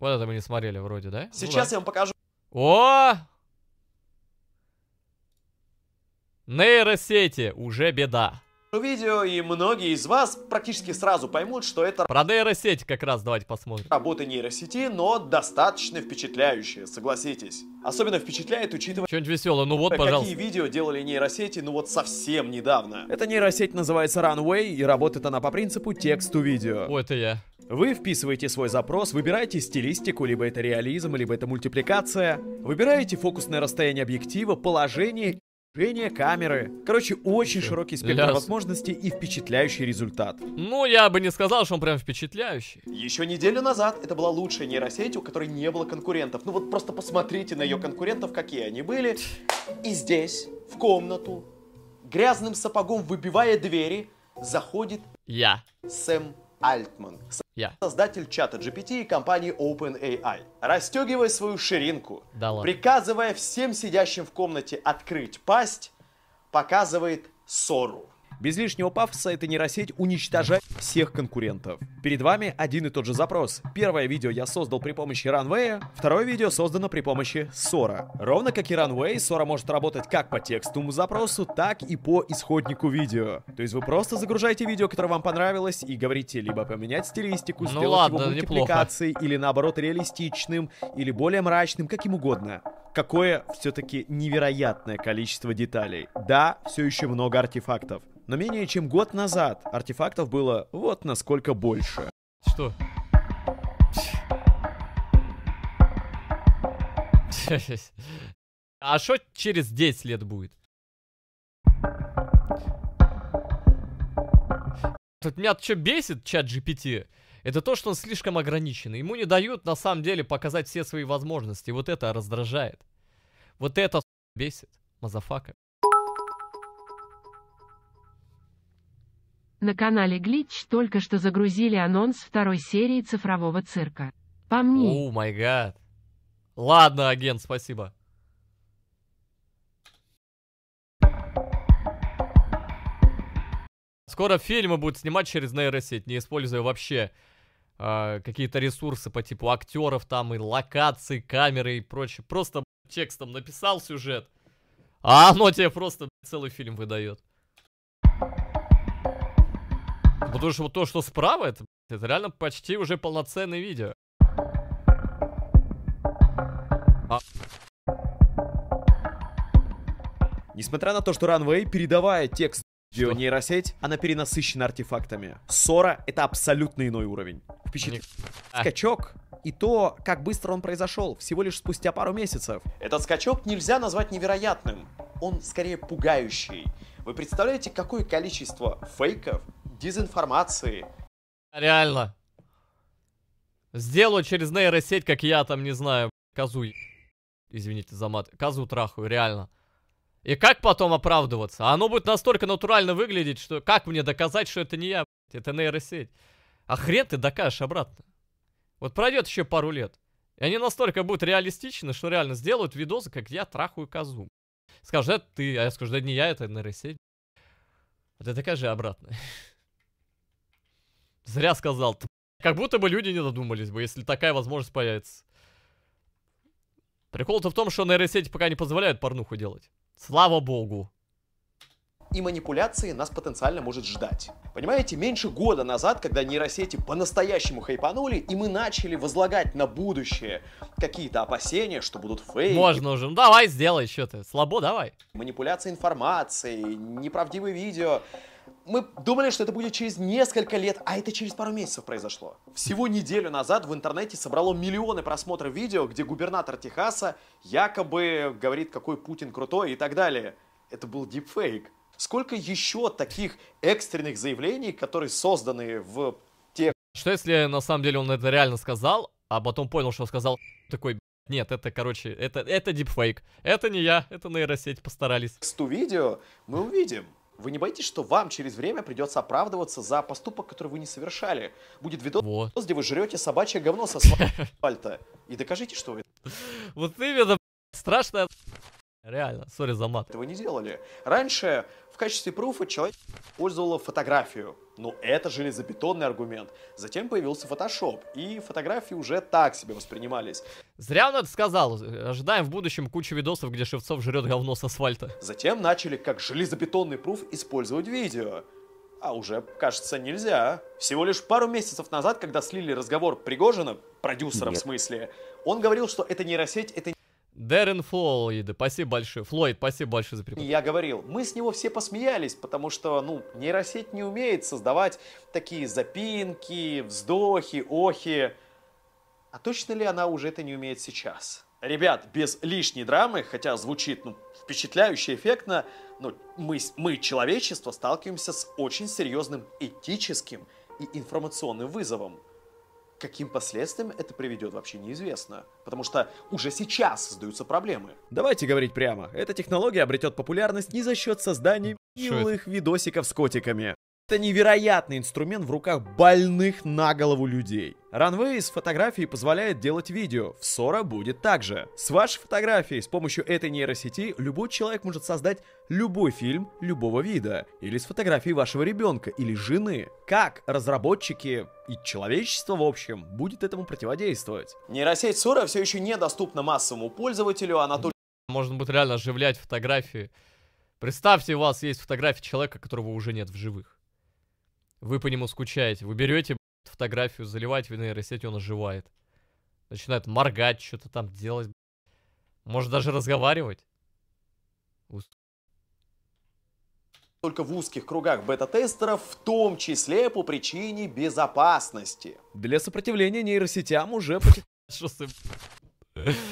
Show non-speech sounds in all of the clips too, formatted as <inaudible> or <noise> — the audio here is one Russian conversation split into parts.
Вот это мы не смотрели вроде, да? Ну Сейчас ну, я вам покажу. О! Нейросети, уже беда видео, и многие из вас практически сразу поймут, что это... Про нейросеть как раз давайте посмотрим. Работы нейросети, но достаточно впечатляющие, согласитесь. Особенно впечатляет, учитывая... Что-нибудь веселое, ну вот, какие пожалуйста. Какие видео делали нейросети, ну вот совсем недавно. Эта нейросеть называется Runway, и работает она по принципу тексту-видео. О, это я. Вы вписываете свой запрос, выбираете стилистику, либо это реализм, либо это мультипликация. Выбираете фокусное расстояние объектива, положение Зрение, камеры. Короче, очень широкий спектр Ляс. возможностей и впечатляющий результат. Ну, я бы не сказал, что он прям впечатляющий. Еще неделю назад это была лучшая нейросеть, у которой не было конкурентов. Ну вот просто посмотрите на ее конкурентов, какие они были. И здесь, в комнату, грязным сапогом выбивая двери, заходит... Я. Сэм Альтман. Я. Создатель чата GPT и компании OpenAI. Растегивая свою ширинку, да приказывая всем сидящим в комнате открыть пасть, показывает ссору. Без лишнего пафоса эта нейросеть уничтожает всех конкурентов. Перед вами один и тот же запрос. Первое видео я создал при помощи Runway, второе видео создано при помощи Sora. Ровно как и Runway, Sora может работать как по текстовому запросу, так и по исходнику видео. То есть вы просто загружаете видео, которое вам понравилось, и говорите либо поменять стилистику, ну сделать ладно, его мультипликацией, неплохо. или наоборот реалистичным, или более мрачным, каким угодно какое все-таки невероятное количество деталей. Да, все еще много артефактов. Но менее чем год назад артефактов было вот насколько больше. Что? <laughs> А что через 10 лет будет? Тут меня что бесит, чат GPT? Это то, что он слишком ограничен. Ему не дают, на самом деле, показать все свои возможности. вот это раздражает. Вот это бесит. Мазафака. На канале Glitch только что загрузили анонс второй серии цифрового цирка. Помни. О май гад. Ладно, агент, спасибо. Скоро фильмы будут снимать через нейросеть, не используя вообще э, какие-то ресурсы по типу актеров там и локаций, камеры и прочее. Просто текстом написал сюжет, а оно тебе просто целый фильм выдает. Потому что вот то, что справа, это, это реально почти уже полноценное видео. А... Несмотря на то, что Runway, передавая текст Видео нейросеть, она перенасыщена артефактами. Сора это абсолютно иной уровень. Впечатление. А. Скачок и то, как быстро он произошел, всего лишь спустя пару месяцев. Этот скачок нельзя назвать невероятным. Он скорее пугающий. Вы представляете, какое количество фейков дезинформации. Реально. Сделаю через нейросеть, как я там, не знаю, козу... Извините за мат. Козу трахаю, реально. И как потом оправдываться? А оно будет настолько натурально выглядеть, что... Как мне доказать, что это не я, это нейросеть? А хрен ты докажешь обратно. Вот пройдет еще пару лет. И они настолько будут реалистичны, что реально сделают видосы, как я трахаю козу. Скажут, это ты, а я скажу, да не я, это нейросеть. А ты докажи обратно. <laughs> Зря сказал. Как будто бы люди не додумались бы, если такая возможность появится. Прикол-то в том, что нейросети пока не позволяют порнуху делать. Слава богу. И манипуляции нас потенциально может ждать. Понимаете, меньше года назад, когда нейросети по-настоящему хайпанули, и мы начали возлагать на будущее какие-то опасения, что будут фейки. Можно уже. Ну давай, сделай что-то. Слабо, давай. Манипуляции информацией, неправдивые видео мы думали, что это будет через несколько лет, а это через пару месяцев произошло. Всего неделю назад в интернете собрало миллионы просмотров видео, где губернатор Техаса якобы говорит, какой Путин крутой и так далее. Это был дипфейк. Сколько еще таких экстренных заявлений, которые созданы в тех... Что если на самом деле он это реально сказал, а потом понял, что сказал такой, нет, это, короче, это, это дипфейк. Это не я, это нейросеть постарались. С ту видео мы увидим. Вы не боитесь, что вам через время придется оправдываться за поступок, который вы не совершали? Будет видос, вот. где вы жрете собачье говно со <laughs> асфальта. И докажите, что вы... Вот именно, страшная Реально, сори за мат. Этого не делали. Раньше в качестве пруфа человек использовала фотографию. Ну, это железобетонный аргумент. Затем появился фотошоп и фотографии уже так себе воспринимались. Зря он это сказал. Ожидаем в будущем кучу видосов, где Шевцов жрет говно с асфальта. Затем начали как железобетонный пруф использовать видео. А уже, кажется, нельзя. Всего лишь пару месяцев назад, когда слили разговор Пригожина, продюсером Нет. в смысле, он говорил, что это нейросеть, это Дэрен Флойд, спасибо большое. Флойд, спасибо большое за приглашение. Я говорил, мы с него все посмеялись, потому что, ну, нейросеть не умеет создавать такие запинки, вздохи, охи. А точно ли она уже это не умеет сейчас? Ребят, без лишней драмы, хотя звучит ну, впечатляюще эффектно, но мы, мы, человечество, сталкиваемся с очень серьезным этическим и информационным вызовом каким последствиям это приведет, вообще неизвестно. Потому что уже сейчас создаются проблемы. Давайте говорить прямо. Эта технология обретет популярность не за счет создания милых видосиков с котиками, это невероятный инструмент в руках больных на голову людей. Runway с фотографией позволяет делать видео, в Сора будет также. С вашей фотографией с помощью этой нейросети любой человек может создать любой фильм любого вида, или с фотографией вашего ребенка или жены. Как разработчики и человечество в общем будет этому противодействовать? Нейросеть Сора все еще недоступна массовому пользователю, она только... Можно будет реально оживлять фотографии. Представьте, у вас есть фотография человека, которого уже нет в живых. Вы по нему скучаете. Вы берете фотографию, заливаете в нейросеть, он оживает. Начинает моргать, что-то там делать. Может даже разговаривать. только в узких кругах бета-тестеров, в том числе по причине безопасности. Для сопротивления нейросетям уже... <laughs> Что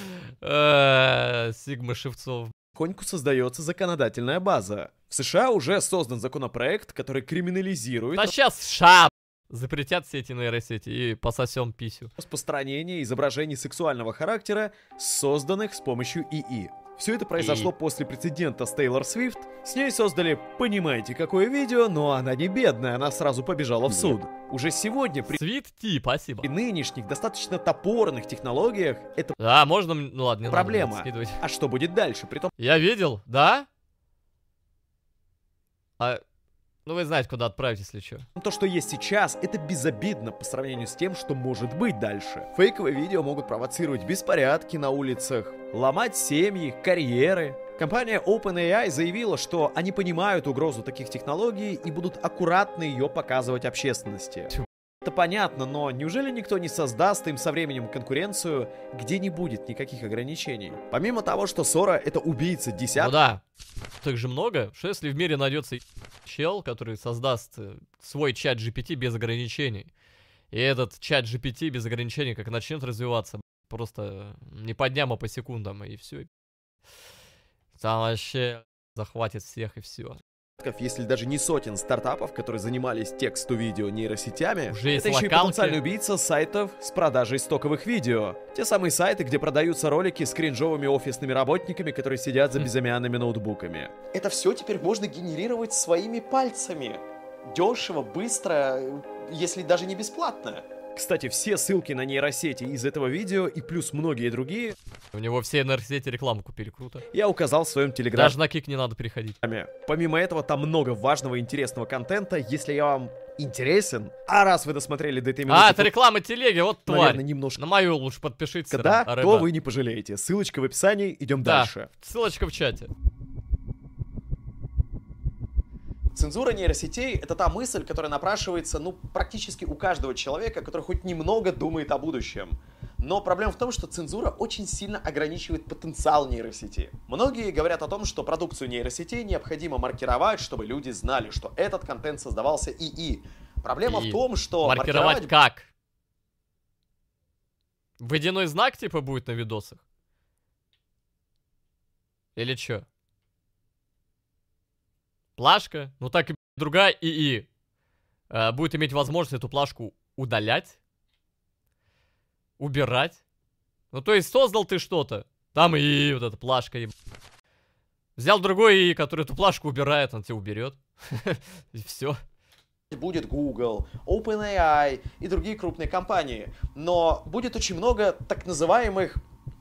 <laughs> э, Сигма Шевцов, потихоньку создается законодательная база. В США уже создан законопроект, который криминализирует... А сейчас США запретят все эти нейросети и пососем писю. Распространение изображений сексуального характера, созданных с помощью ИИ. Все это произошло и... после прецедента с Тейлор Свифт. С ней создали, понимаете, какое видео, но она не бедная, она сразу побежала в суд. Нет. Уже сегодня при... Свифти, спасибо. При нынешних, достаточно топорных технологиях это... А, можно... Ну ладно, не Проблема. Ладно, не а что будет дальше? Притом... Я видел, да? А... Ну вы знаете, куда отправить, если что. Ну, то, что есть сейчас, это безобидно по сравнению с тем, что может быть дальше. Фейковые видео могут провоцировать беспорядки на улицах, ломать семьи, карьеры. Компания OpenAI заявила, что они понимают угрозу таких технологий и будут аккуратно ее показывать общественности. Это понятно, но неужели никто не создаст им со временем конкуренцию, где не будет никаких ограничений? Помимо того, что Сора это убийца десятка... Ну да, так же много. Что если в мире найдется чел, который создаст э, свой чат GPT без ограничений? И этот чат GPT без ограничений как начнет развиваться, просто э, не по дням, а по секундам, и все. Там вообще захватит всех, и все десятков, если даже не сотен стартапов, которые занимались тексту-видео нейросетями. Уже это еще локалки. и потенциальный убийца сайтов с продажей стоковых видео. Те самые сайты, где продаются ролики с кринжовыми офисными работниками, которые сидят за хм. безымянными ноутбуками. Это все теперь можно генерировать своими пальцами. Дешево, быстро, если даже не бесплатно. Кстати, все ссылки на нейросети из этого видео и плюс многие другие... У него все нейросети рекламу купили, круто. Я указал в своем телеграме. Даже на кик не надо переходить. Помимо этого, там много важного интересного контента. Если я вам интересен. А раз вы досмотрели до этой а, минуты... А, это реклама телеги, вот тварь. Наверное, немножко... На мою лучше подпишитесь. Когда, то вы не пожалеете. Ссылочка в описании, идем да, дальше. ссылочка в чате. Цензура нейросетей — это та мысль, которая напрашивается ну, практически у каждого человека, который хоть немного думает о будущем. Но проблема в том, что цензура очень сильно ограничивает потенциал нейросети. Многие говорят о том, что продукцию нейросетей необходимо маркировать, чтобы люди знали, что этот контент создавался ИИ. Проблема и в том, что... Маркировать, маркировать как? Водяной знак, типа, будет на видосах? Или чё? плашка, ну так и другая ИИ э, будет иметь возможность эту плашку удалять, убирать. Ну то есть создал ты что-то, там и вот эта плашка. И... Взял другой ИИ, который эту плашку убирает, он тебя уберет. <laughs> И все будет Google, OpenAI и другие крупные компании, но будет очень много так называемых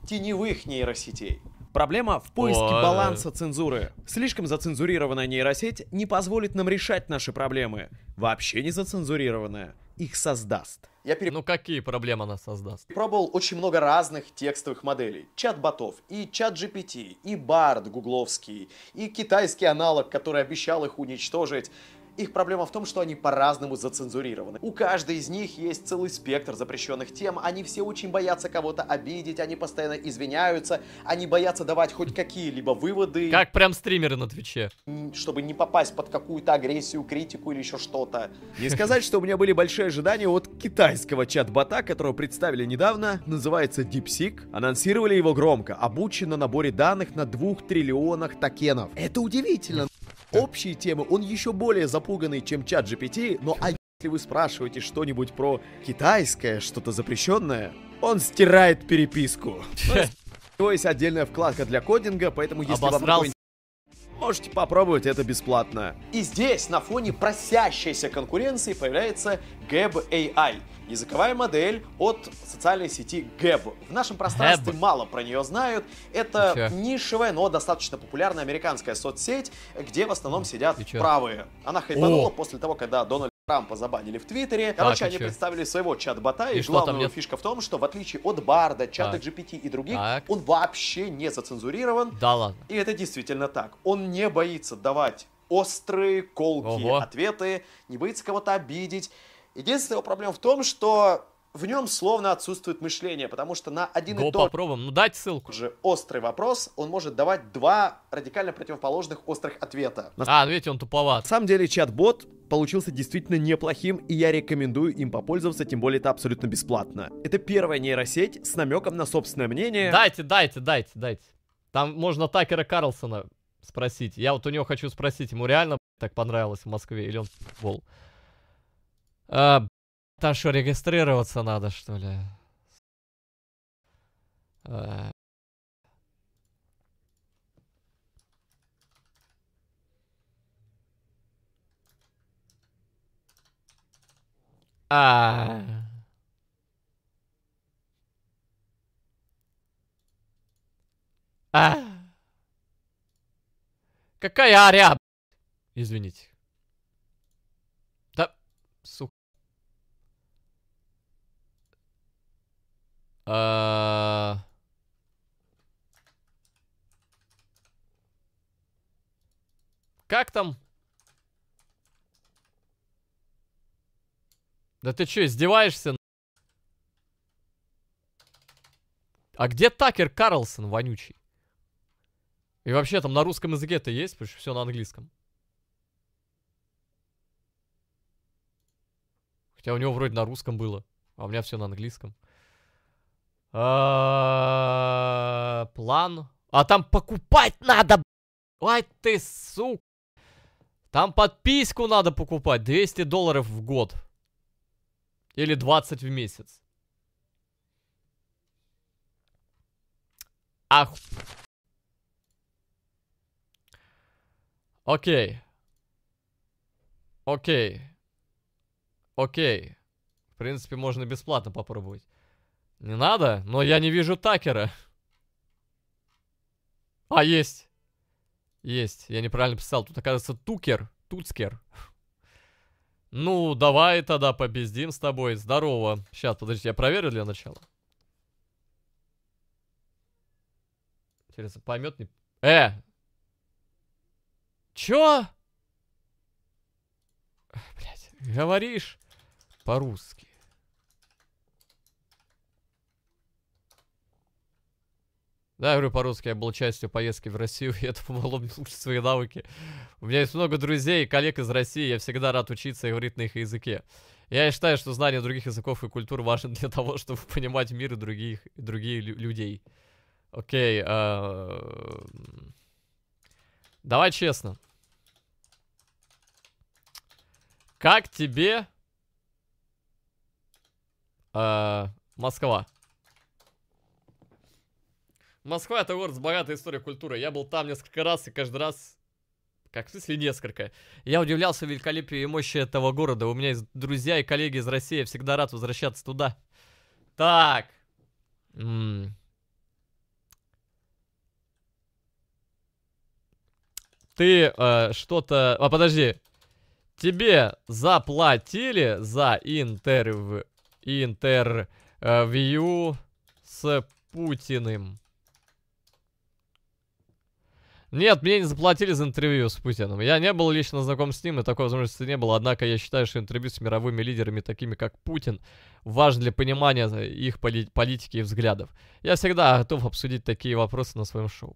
теневых нейросетей. Проблема в поиске Ой. баланса цензуры. Слишком зацензурированная нейросеть не позволит нам решать наши проблемы. Вообще не зацензурированная их создаст. Я переп... Ну какие проблемы она создаст? Пробовал очень много разных текстовых моделей. Чат-ботов, и чат-GPT, и Бард гугловский, и китайский аналог, который обещал их уничтожить. Их проблема в том, что они по-разному зацензурированы. У каждой из них есть целый спектр запрещенных тем, они все очень боятся кого-то обидеть, они постоянно извиняются, они боятся давать хоть какие-либо выводы. Как прям стримеры на Твиче. Чтобы не попасть под какую-то агрессию, критику или еще что-то. Не сказать, что у меня были большие ожидания от китайского чат-бота, которого представили недавно, называется DeepSeek. Анонсировали его громко, обучен на наборе данных на двух триллионах токенов. Это удивительно общие темы, он еще более запуганный, чем чат GPT, но а если вы спрашиваете что-нибудь про китайское, что-то запрещенное, он стирает переписку. <laughs> У есть отдельная вкладка для кодинга, поэтому если Обосрался. вам Можете попробовать это бесплатно. И здесь на фоне просящейся конкуренции появляется Gab AI. Языковая модель от социальной сети Gab. В нашем пространстве Gab. мало про нее знают. Это Еще. нишевая, но достаточно популярная американская соцсеть, где в основном сидят правые. Она хайпанула О. после того, когда Дональд Трампа забанили в Твиттере. Короче, так, они еще. представили своего чат-бота, и, и главная фишка в том, что в отличие от Барда, чата GPT и других, так. он вообще не зацензурирован. Да ладно. И это действительно так. Он не боится давать острые, колкие Ого. ответы, не боится кого-то обидеть. Единственная его проблема в том, что в нем словно отсутствует мышление, потому что на один Го и тот попробуем. Ну, дать ссылку. же острый вопрос он может давать два радикально противоположных острых ответа. А, ну видите, он туповат. На самом деле чат-бот получился действительно неплохим, и я рекомендую им попользоваться, тем более это абсолютно бесплатно. Это первая нейросеть с намеком на собственное мнение. Дайте, дайте, дайте, дайте. Там можно Такера Карлсона спросить. Я вот у него хочу спросить, ему реально так понравилось в Москве или он футбол? А, та что, регистрироваться надо, что ли? А... А... А... Какая аря? Извините. Да, сука. А... Как там? Да ты что, издеваешься? А где Такер Карлсон вонючий? И вообще там на русском языке это есть, потому что все на английском. Хотя у него вроде на русском было, а у меня все на английском. А, план. А там покупать надо! Ай ты, сука! Там подписку надо покупать. 200 долларов в год. Или 20 в месяц. Ах... Окей. Окей. Окей. В принципе, можно бесплатно попробовать. Не надо, но я не вижу Такера. А, есть. Есть, я неправильно писал. Тут, оказывается, Тукер. Туцкер. Ну, давай тогда побездим с тобой. Здорово. Сейчас, подожди, я проверю для начала. Интересно, поймет не... Э! Чё? Блять, говоришь по-русски. Да, я говорю по-русски, я был частью поездки в Россию, и <laughs> это помогло мне улучшить свои навыки. У меня есть много друзей и коллег из России, я всегда рад учиться и говорить на их языке. Я считаю, что знание других языков и культур важно для <laughs> того, чтобы понимать мир и других, и другие лю людей. Окей, э давай честно. Как тебе а, Москва? Москва это город с богатой историей культуры. Я был там несколько раз и каждый раз... Как в смысле несколько? Я удивлялся великолепию и мощи этого города. У меня есть друзья и коллеги из России. Я всегда рад возвращаться туда. Так. М -м. Ты э, что-то... А, подожди. Тебе заплатили за интерв... интервью э, с Путиным? Нет, мне не заплатили за интервью с Путиным. Я не был лично знаком с ним, и такой возможности не было. Однако я считаю, что интервью с мировыми лидерами, такими как Путин, важно для понимания их поли- политики и взглядов. Я всегда готов обсудить такие вопросы на своем шоу.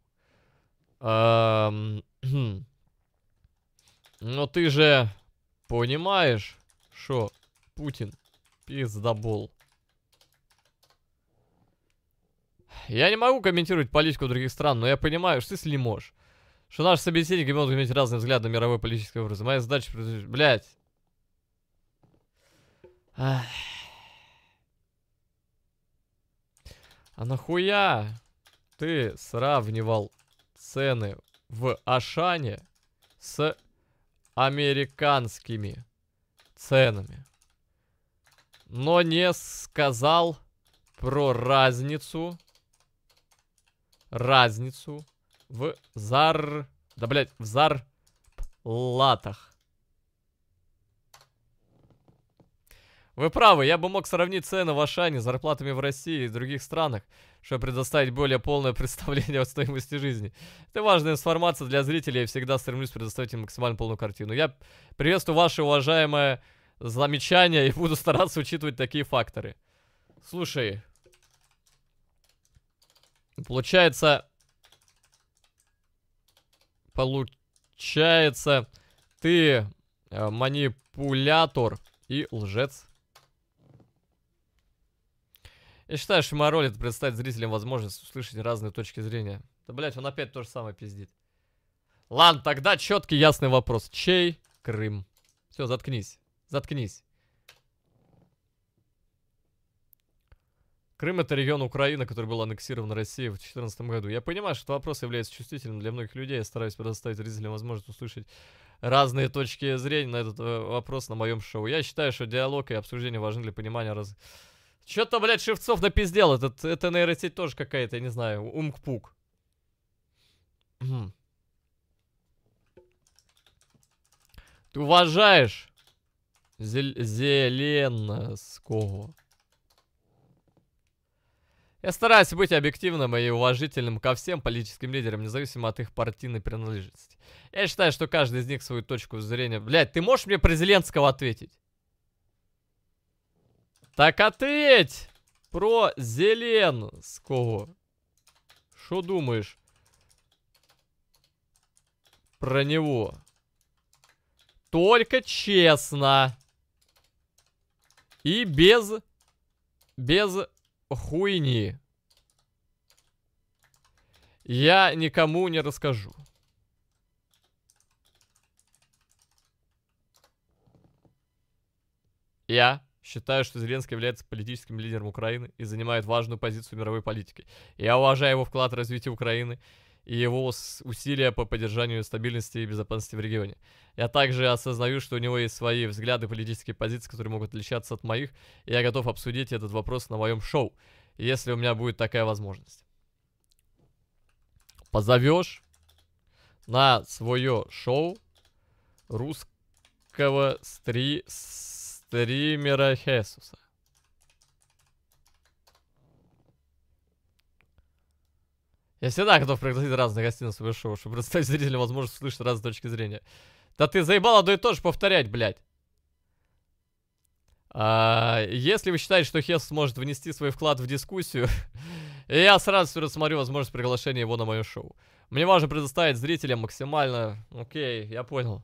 Эм, хм. Но ты же понимаешь, что Путин пиздобол. Я не могу комментировать политику других стран, но я понимаю, что если не можешь что наши собеседники могут иметь разные взгляды на мировой политический образ. Моя задача... Блядь. Ах. А нахуя ты сравнивал цены в Ашане с американскими ценами? Но не сказал про разницу, разницу в зар... Да, блядь, в зарплатах. Вы правы, я бы мог сравнить цены в Ашане с зарплатами в России и других странах, чтобы предоставить более полное представление <laughs> о стоимости жизни. Это важная информация для зрителей, я всегда стремлюсь предоставить им максимально полную картину. Я приветствую ваши уважаемые замечания и буду стараться учитывать такие факторы. Слушай, получается, Получается, ты э, манипулятор и лжец. Я считаю, что моя роль это предоставить зрителям возможность услышать разные точки зрения. Да, блядь, он опять то же самое пиздит. Ладно, тогда четкий ясный вопрос. Чей Крым? Все, заткнись. Заткнись. Крым — это регион Украины, который был аннексирован Россией в 2014 году. Я понимаю, что этот вопрос является чувствительным для многих людей. Я стараюсь предоставить зрителям возможность услышать разные точки зрения на этот э, вопрос на моем шоу. Я считаю, что диалог и обсуждение важны для понимания раз... Чё-то, блядь, Шевцов напиздел. Этот, это нейросеть тоже какая-то, я не знаю, умкпук. Ты уважаешь Зель... Зеленского. Я стараюсь быть объективным и уважительным ко всем политическим лидерам, независимо от их партийной принадлежности. Я считаю, что каждый из них свою точку зрения... Блядь, ты можешь мне про Зеленского ответить? Так ответь про Зеленского. Что думаешь про него? Только честно. И без... Без хуйни я никому не расскажу. Я считаю, что Зеленский является политическим лидером Украины и занимает важную позицию в мировой политике. Я уважаю его вклад в развитие Украины и его усилия по поддержанию стабильности и безопасности в регионе. Я также осознаю, что у него есть свои взгляды, политические позиции, которые могут отличаться от моих, и я готов обсудить этот вопрос на моем шоу, если у меня будет такая возможность. Позовешь на свое шоу русского стри стримера Хесуса. Я всегда готов пригласить разных гостей на свое шоу, чтобы представить зрителям возможность услышать разные точки зрения. Да ты заебал одно и то же повторять, блядь. А, если вы считаете, что Хес сможет внести свой вклад в дискуссию, <laughs> я сразу рассмотрю возможность приглашения его на мое шоу. Мне важно предоставить зрителям максимально... Окей, я понял.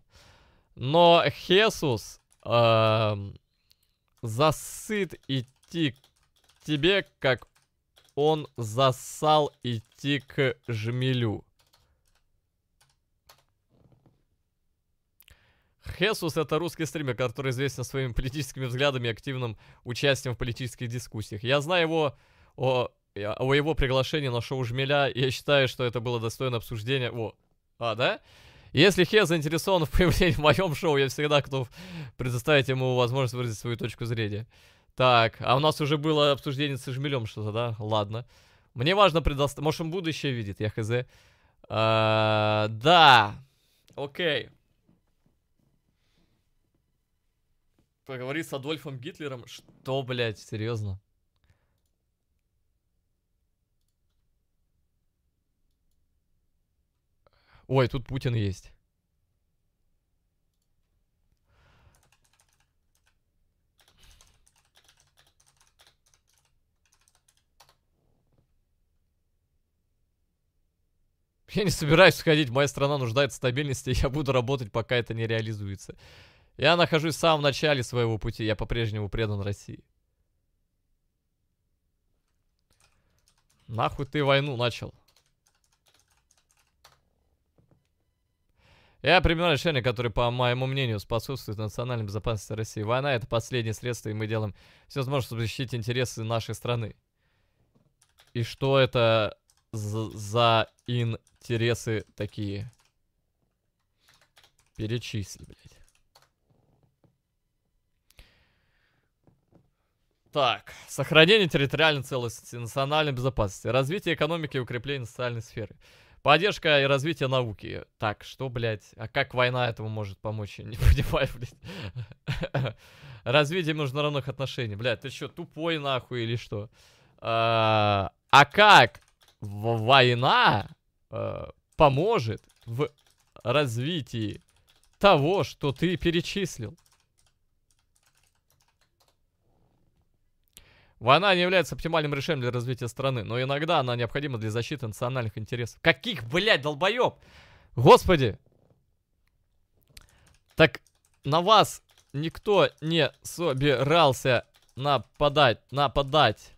Но Хесус э, засыт идти к тебе как он засал идти к жмелю. Хесус это русский стример, который известен своими политическими взглядами и активным участием в политических дискуссиях. Я знаю его о, о его приглашении на шоу Жмеля, и я считаю, что это было достойно обсуждения. О, а, да? Если Хе заинтересован в появлении в моем шоу, я всегда готов предоставить ему возможность выразить свою точку зрения. Так, а у нас уже было обсуждение с Жмелем что-то, да? Ладно. Мне важно предоставить... Может, он будущее видит, я хз. А, да. Окей. Поговори с Адольфом Гитлером. Что, блядь, серьезно? Ой, тут Путин есть. <laughs> Я не собираюсь сходить, моя страна нуждается в стабильности, и я буду работать, пока это не реализуется. Я нахожусь в самом начале своего пути, я по-прежнему предан России. Нахуй ты войну начал. Я принимаю решение, которое, по моему мнению, способствует национальной безопасности России. Война — это последнее средство, и мы делаем все возможное, чтобы защитить интересы нашей страны. И что это за интересы такие? Перечисли, блядь. Так, сохранение территориальной целостности, национальной безопасности, развитие экономики и укрепление социальной сферы. Поддержка и развитие науки. Так, что, блядь, а как война этому может помочь? Я не <laughs> понимаю, блядь. Развитие международных отношений. Блядь, ты что, тупой нахуй или что? А, а как война э, поможет в развитии того, что ты перечислил. Война не является оптимальным решением для развития страны, но иногда она необходима для защиты национальных интересов. Каких, блядь, долбоеб? Господи! Так на вас никто не собирался нападать, нападать.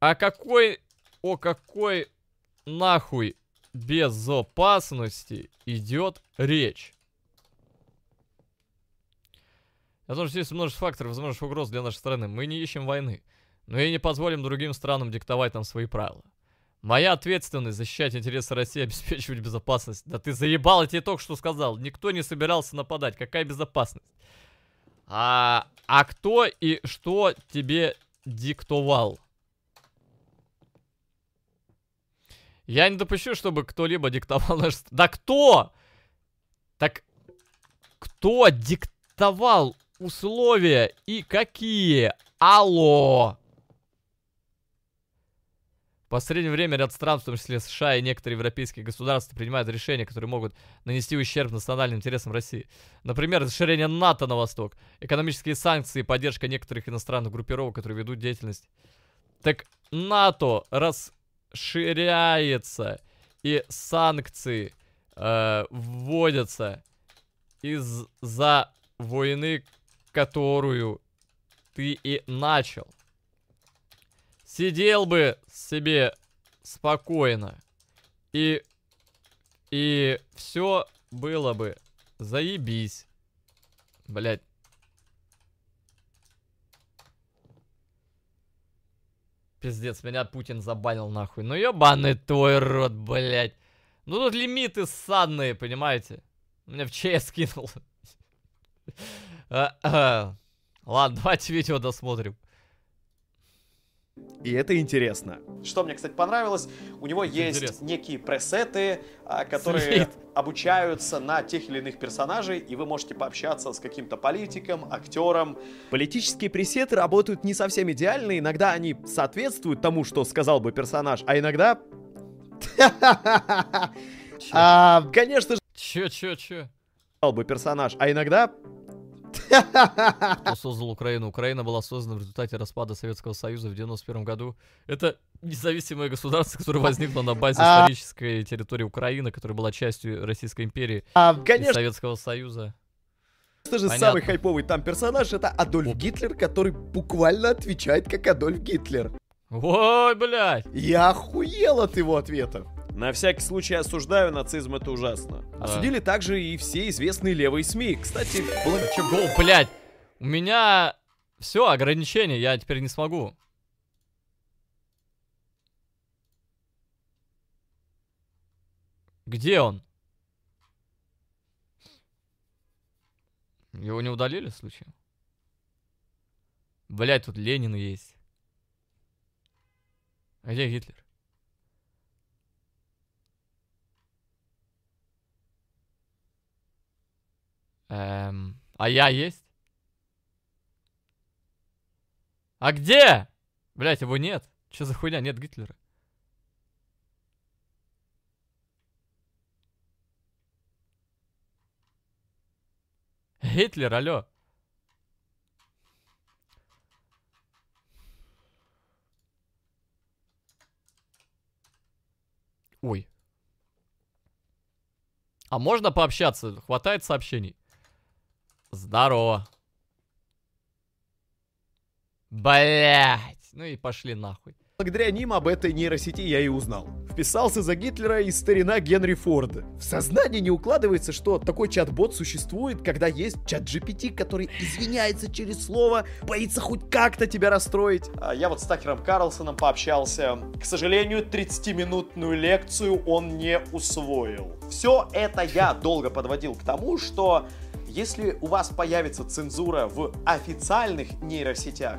А какой... О, какой нахуй безопасности идет речь? О том, что есть множество факторов возможных угроз для нашей страны, мы не ищем войны, но и не позволим другим странам диктовать нам свои правила. Моя ответственность защищать интересы России, <laughs> обеспечивать безопасность. Да ты заебал, я тебе только что сказал. Никто не собирался нападать. Какая безопасность? А, а кто и что тебе диктовал? Я не допущу, чтобы кто-либо диктовал наш... Да кто? Так кто диктовал условия и какие? Алло! В последнее время ряд стран, в том числе США и некоторые европейские государства, принимают решения, которые могут нанести ущерб национальным интересам России. Например, расширение НАТО на восток, экономические санкции, поддержка некоторых иностранных группировок, которые ведут деятельность. Так НАТО раз расширяется и санкции э, вводятся из-за войны, которую ты и начал. Сидел бы себе спокойно и и все было бы заебись. Блять, Пиздец, меня Путин забанил нахуй. Ну ебаный твой рот, блядь. Ну тут лимиты ссадные, понимаете? Меня в чай скинул. <laughs> А, а, ладно, давайте видео досмотрим. И это интересно. Что мне, кстати, понравилось, у него это есть интересно. некие пресеты, а, которые Слит. обучаются на тех или иных персонажей, и вы можете пообщаться с каким-то политиком, актером. Политические пресеты работают не совсем идеально, иногда они соответствуют тому, что сказал бы персонаж, а иногда... <laughs> А, конечно же... Чё, чё, чё? бы персонаж, а иногда кто создал Украину? Украина была создана в результате распада Советского Союза в 91 году. Это независимое государство, которое возникло на базе а. исторической территории Украины, которая была частью Российской империи а, конечно. и Советского Союза. Это же Понятно. самый хайповый там персонаж, это Адольф Гитлер, который буквально отвечает как Адольф Гитлер. Ой, блядь! Я охуел от его ответа. На всякий случай осуждаю, нацизм это ужасно. Да. Осудили также и все известные левые СМИ. Кстати, благодаря блядь, у меня все, ограничения, я теперь не смогу. Где он? Его не удалили, случайно? Блять, тут Ленин есть. А где Гитлер? А я есть? А где? Блять, его нет. Че за хуйня? Нет Гитлера. Гитлер, алло. Ой. А можно пообщаться? Хватает сообщений. Здорово. Блять. Ну и пошли нахуй. Благодаря ним об этой нейросети я и узнал. Вписался за Гитлера и старина Генри Форда. В сознании не укладывается, что такой чат-бот существует, когда есть чат-GPT, который извиняется через слово, боится хоть как-то тебя расстроить. А, я вот с Такером Карлсоном пообщался. К сожалению, 30-минутную лекцию он не усвоил. Все это я долго подводил к тому, что если у вас появится цензура в официальных нейросетях,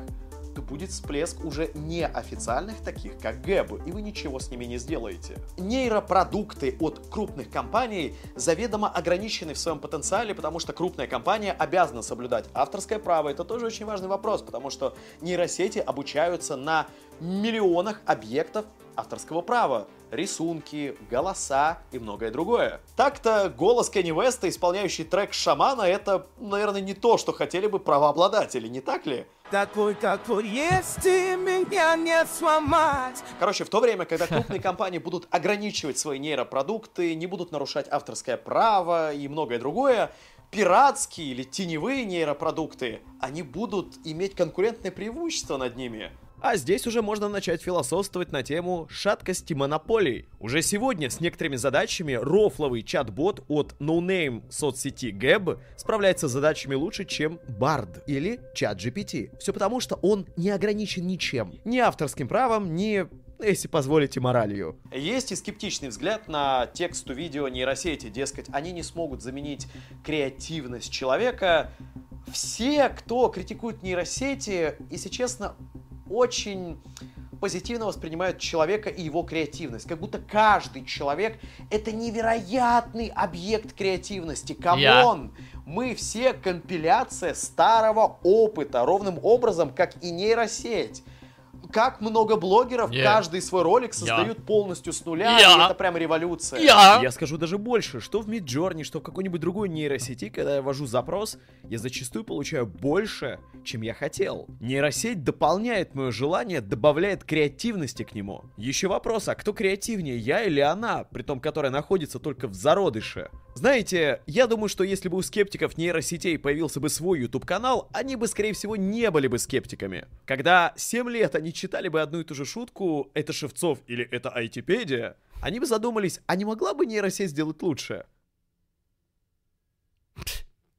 то будет всплеск уже неофициальных, таких как гэбы, и вы ничего с ними не сделаете. Нейропродукты от крупных компаний заведомо ограничены в своем потенциале, потому что крупная компания обязана соблюдать авторское право. Это тоже очень важный вопрос, потому что нейросети обучаются на миллионах объектов авторского права, рисунки, голоса и многое другое. Так-то голос Кенни Веста, исполняющий трек «Шамана», это, наверное, не то, что хотели бы правообладатели, не так ли? Такой, какой есть, меня не сломать. Короче, в то время, когда крупные <laughs> компании будут ограничивать свои нейропродукты, не будут нарушать авторское право и многое другое, пиратские или теневые нейропродукты, они будут иметь конкурентное преимущество над ними. А здесь уже можно начать философствовать на тему шаткости монополий. Уже сегодня с некоторыми задачами рофловый чат-бот от ноунейм no соцсети Gab справляется с задачами лучше, чем Bard или чат GPT. Все потому, что он не ограничен ничем. Ни авторским правом, ни если позволите, моралью. Есть и скептичный взгляд на тексту видео нейросети, дескать, они не смогут заменить креативность человека. Все, кто критикует нейросети, если честно, очень позитивно воспринимают человека и его креативность. Как будто каждый человек — это невероятный объект креативности. Камон! Yeah. Мы все компиляция старого опыта, ровным образом, как и нейросеть как много блогеров yeah. каждый свой ролик создают yeah. полностью с нуля, yeah. и это прям революция. Yeah. Я скажу даже больше, что в Midjourney, что в какой-нибудь другой нейросети, когда я ввожу запрос, я зачастую получаю больше, чем я хотел. Нейросеть дополняет мое желание, добавляет креативности к нему. Еще вопрос, а кто креативнее, я или она, при том, которая находится только в зародыше? Знаете, я думаю, что если бы у скептиков нейросетей появился бы свой YouTube канал, они бы, скорее всего, не были бы скептиками. Когда 7 лет они читали бы одну и ту же шутку «это Шевцов» или «это Айтипедия», они бы задумались, а не могла бы нейросеть сделать лучше?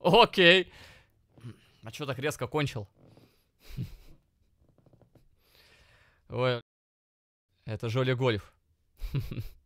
Окей. А что так резко кончил? Ой, это Жоли Гольф. <laughs>